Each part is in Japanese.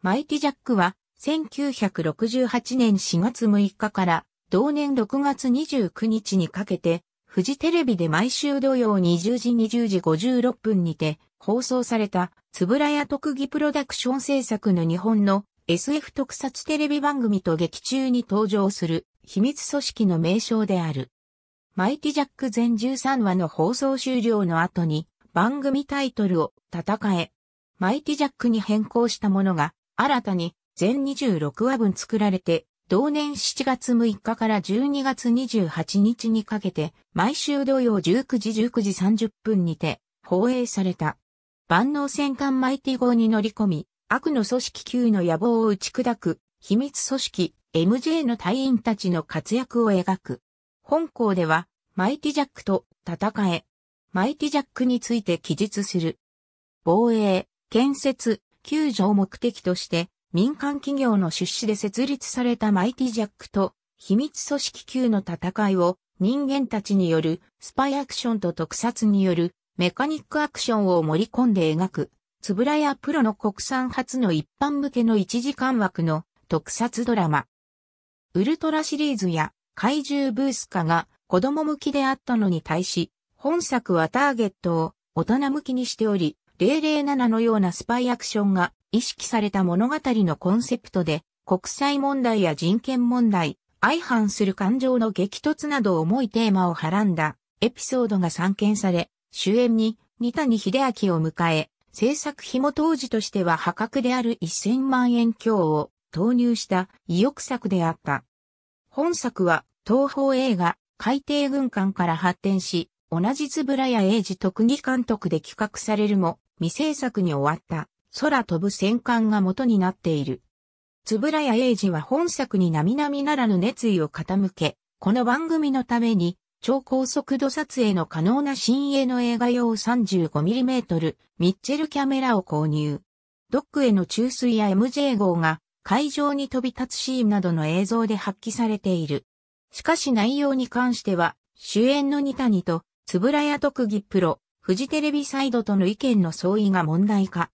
マイティジャックは、1968年4月6日から同年6月29日にかけて、フジテレビで毎週土曜20時20時56分にて放送された、つぶらや特技プロダクション制作の日本の SF 特撮テレビ番組と劇中に登場する秘密組織の名称である。マイティジャック全13話の放送終了の後に番組タイトルを戦え、マイティジャックに変更したものが新たに全26話分作られて、同年7月6日から12月28日にかけて、毎週土曜19時19時30分にて、放映された。万能戦艦マイティ号に乗り込み、悪の組織級の野望を打ち砕く、秘密組織 MJ の隊員たちの活躍を描く。本校では、マイティジャックと戦え。マイティジャックについて記述する。防衛、建設、救助を目的として民間企業の出資で設立されたマイティジャックと秘密組織級の戦いを人間たちによるスパイアクションと特撮によるメカニックアクションを盛り込んで描く、つぶらやプロの国産初の一般向けの1時間枠の特撮ドラマ。ウルトラシリーズや怪獣ブース化が子供向きであったのに対し、本作はターゲットを大人向きにしており、007のようなスパイアクションが意識された物語のコンセプトで、国際問題や人権問題、相反する感情の激突など重いテーマをはらんだエピソードが散見され、主演に二谷秀明を迎え、制作費も当時としては破格である1000万円強を投入した意欲作であった。本作は東方映画海底軍艦から発展し、同じつぶらや英治特技監督で企画されるも、未制作に終わった空飛ぶ戦艦が元になっている。つぶらや英二は本作に並々ならぬ熱意を傾け、この番組のために超高速度撮影の可能な新鋭の映画用 35mm ミッチェルキャメラを購入。ドックへの注水や MJ 号が会場に飛び立つシーンなどの映像で発揮されている。しかし内容に関しては主演の二谷とつぶらや特技プロフジテレビサイドとの意見の相違が問題化。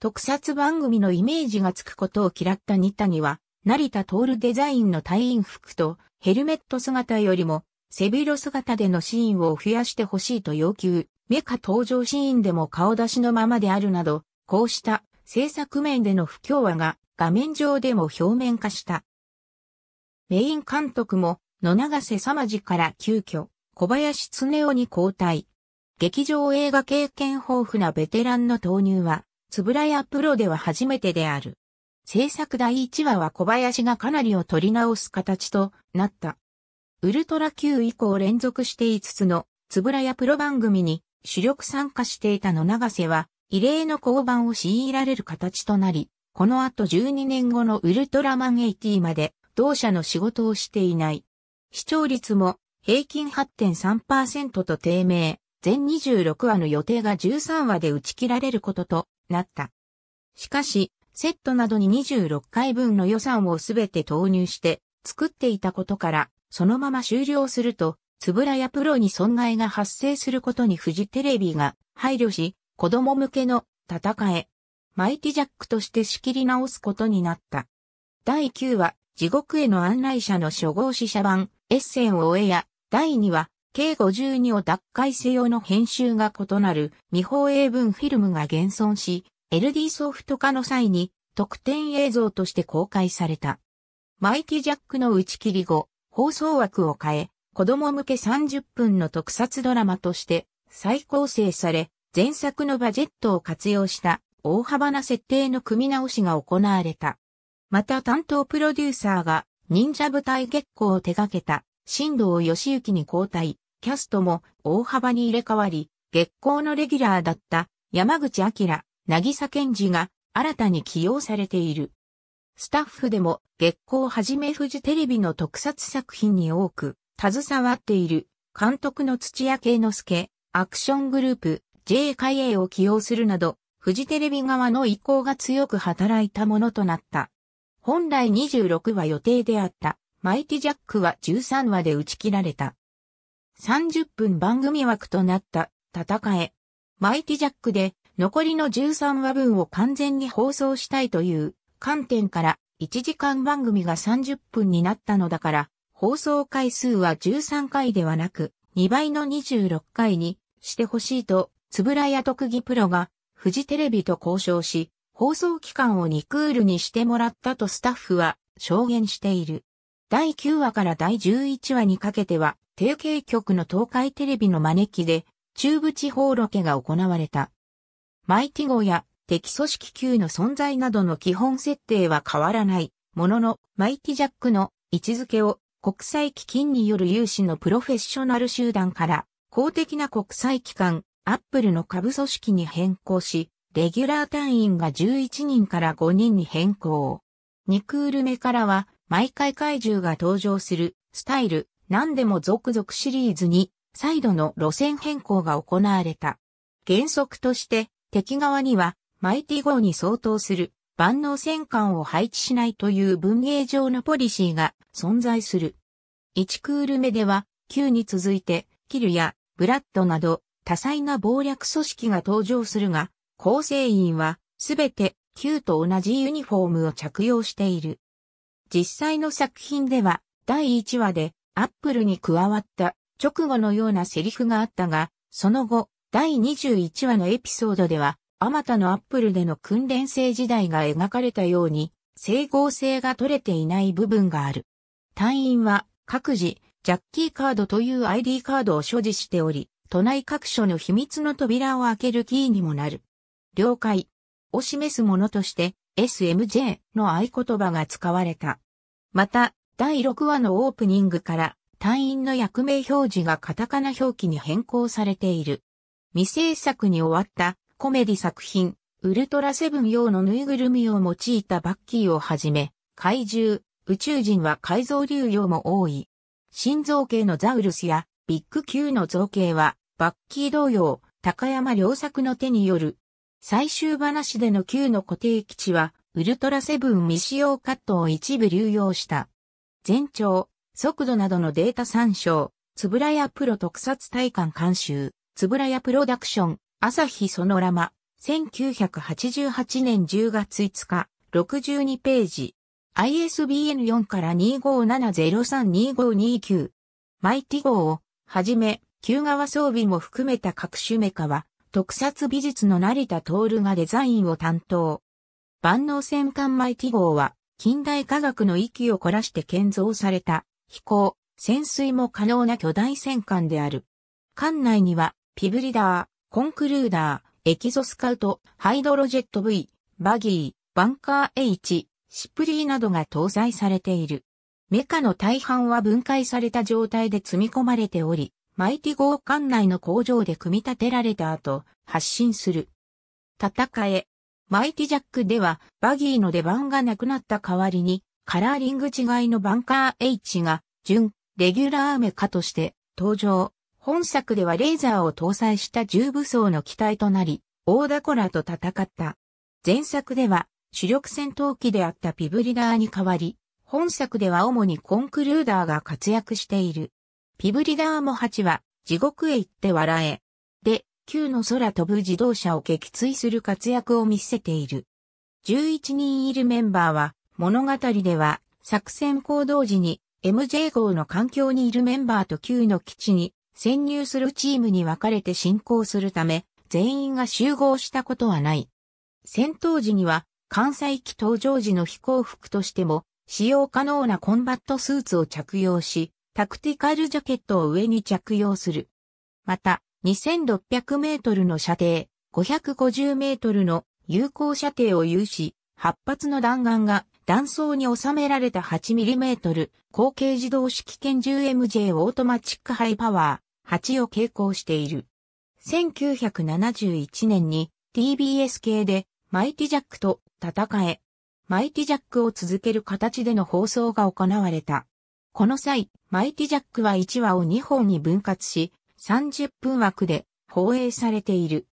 特撮番組のイメージがつくことを嫌ったタ谷は、成田徹デザインの隊員服とヘルメット姿よりも背広姿でのシーンを増やしてほしいと要求、メカ登場シーンでも顔出しのままであるなど、こうした制作面での不協和が画面上でも表面化した。メイン監督も野長瀬様次から急遽小林恒夫に交代、劇場映画経験豊富なベテランの投入は、つぶらやプロでは初めてである。制作第1話は小林がかなりを取り直す形となった。ウルトラ Q 以降連続して5つのつぶらやプロ番組に主力参加していたの長瀬は異例の降板を強いられる形となり、この後12年後のウルトラマン80まで同社の仕事をしていない。視聴率も平均8.3%と低迷。全26話の予定が13話で打ち切られることとなった。しかし、セットなどに26回分の予算をすべて投入して作っていたことから、そのまま終了すると、つぶらやプロに損害が発生することにフジテレビが配慮し、子供向けの戦え、マイティジャックとして仕切り直すことになった。第9話、地獄への案内者の初号死者版、エッセンを終えや、第2話、計52を脱回せよの編集が異なる未放映分フィルムが現存し、LD ソフト化の際に特典映像として公開された。マイティジャックの打ち切り後、放送枠を変え、子供向け30分の特撮ドラマとして再構成され、前作のバジェットを活用した大幅な設定の組み直しが行われた。また担当プロデューサーが忍者舞台月光を手掛けた新藤義行に交代、キャストも大幅に入れ替わり、月光のレギュラーだった山口明、渚健二が新たに起用されている。スタッフでも月光はじめ富士テレビの特撮作品に多く携わっている監督の土屋圭之介、アクショングループ J 海英を起用するなど、富士テレビ側の意向が強く働いたものとなった。本来26話予定であったマイティジャックは13話で打ち切られた。30分番組枠となった戦え。マイティジャックで残りの13話分を完全に放送したいという観点から1時間番組が30分になったのだから放送回数は13回ではなく2倍の26回にしてほしいとつぶらや特技プロがフジテレビと交渉し放送期間を2クールにしてもらったとスタッフは証言している。第9話から第11話にかけては、定型局の東海テレビの招きで、中部地方ロケが行われた。マイティ号や敵組織級の存在などの基本設定は変わらない、ものの、マイティジャックの位置づけを国際基金による融資のプロフェッショナル集団から公的な国際機関、アップルの下部組織に変更し、レギュラー隊員が11人から5人に変更。2クール目からは毎回怪獣が登場する、スタイル、何でも続々シリーズに、再度の路線変更が行われた。原則として、敵側には、マイティ号に相当する、万能戦艦を配置しないという文芸上のポリシーが存在する。1クール目では、9に続いて、キルや、ブラッドなど、多彩な暴略組織が登場するが、構成員は、すべて、Q と同じユニフォームを着用している。実際の作品では、第1話で、アップルに加わった直後のようなセリフがあったが、その後、第21話のエピソードでは、あまたのアップルでの訓練生時代が描かれたように、整合性が取れていない部分がある。隊員は、各自、ジャッキーカードという ID カードを所持しており、都内各所の秘密の扉を開けるキーにもなる。了解。を示すものとして SMJ の合言葉が使われた。また、第6話のオープニングから隊員の役名表示がカタカナ表記に変更されている。未制作に終わったコメディ作品、ウルトラセブン用のぬいぐるみを用いたバッキーをはじめ、怪獣、宇宙人は改造流用も多い。新造形のザウルスやビッグ Q の造形は、バッキー同様、高山良作の手による最終話での旧の固定基地は、ウルトラセブン未使用カットを一部流用した。全長、速度などのデータ参照、つぶらやプロ特撮体感監修、つぶらやプロダクション、朝日ソノラマ、1988年10月5日、62ページ。ISBN 4から2570325229。マイティ号を、はじめ、旧側装備も含めた各種メカは、特撮美術の成田徹がデザインを担当。万能戦艦マイティ号は、近代科学の域を凝らして建造された、飛行、潜水も可能な巨大戦艦である。艦内には、ピブリダー、コンクルーダー、エキゾスカウト、ハイドロジェット V、バギー、バンカー H、シプリーなどが搭載されている。メカの大半は分解された状態で積み込まれており、マイティ号館内の工場で組み立てられた後、発進する。戦え。マイティジャックでは、バギーの出番がなくなった代わりに、カラーリング違いのバンカー H が、準、レギュラーメカとして登場。本作ではレーザーを搭載した重武装の機体となり、オーダコラと戦った。前作では、主力戦闘機であったピブリダーに代わり、本作では主にコンクルーダーが活躍している。ピブリダーモ8は、地獄へ行って笑え。で、旧の空飛ぶ自動車を撃墜する活躍を見せている。11人いるメンバーは、物語では、作戦行動時に、MJ 号の環境にいるメンバーと Q の基地に、潜入するチームに分かれて進行するため、全員が集合したことはない。戦闘時には、関西機登場時の飛行服としても、使用可能なコンバットスーツを着用し、タクティカルジャケットを上に着用する。また、2600メートルの射程、550メートルの有効射程を有し、8発の弾丸が弾倉に収められた 8mm 後継自動式拳 10MJ オートマチックハイパワー8を携行している。1971年に TBS 系でマイティジャックと戦え、マイティジャックを続ける形での放送が行われた。この際、マイティジャックは1話を2本に分割し、30分枠で放映されている。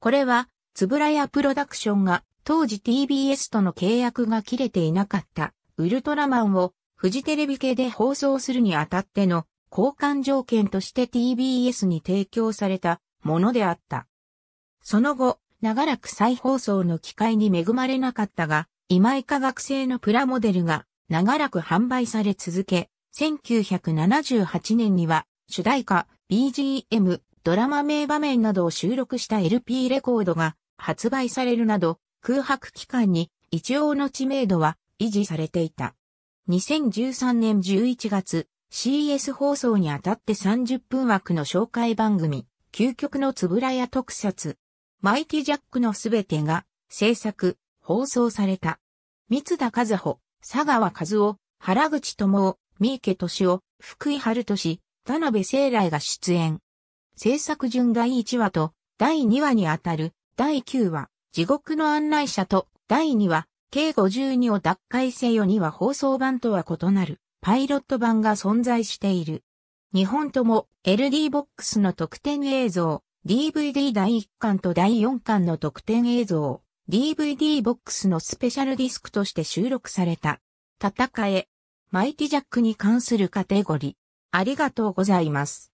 これは、つぶらやプロダクションが当時 TBS との契約が切れていなかったウルトラマンをフジテレビ系で放送するにあたっての交換条件として TBS に提供されたものであった。その後、長らく再放送の機会に恵まれなかったが、今井科学生のプラモデルが長らく販売され続け、1978年には主題歌、BGM、ドラマ名場面などを収録した LP レコードが発売されるなど空白期間に一応の知名度は維持されていた。2013年11月、CS 放送にあたって30分枠の紹介番組、究極のつぶらや特撮、マイティジャックのすべてが制作、放送された。三田和穂、佐川和夫、原口智夫、三池敏夫、福井春俊、田辺聖来が出演。制作順第1話と第2話にあたる第9話、地獄の案内者と第2話、計52を奪回せよには放送版とは異なるパイロット版が存在している。日本とも LD ボックスの特典映像、DVD 第1巻と第4巻の特典映像、DVD ボックスのスペシャルディスクとして収録された。戦え、マイティジャックに関するカテゴリー。ありがとうございます。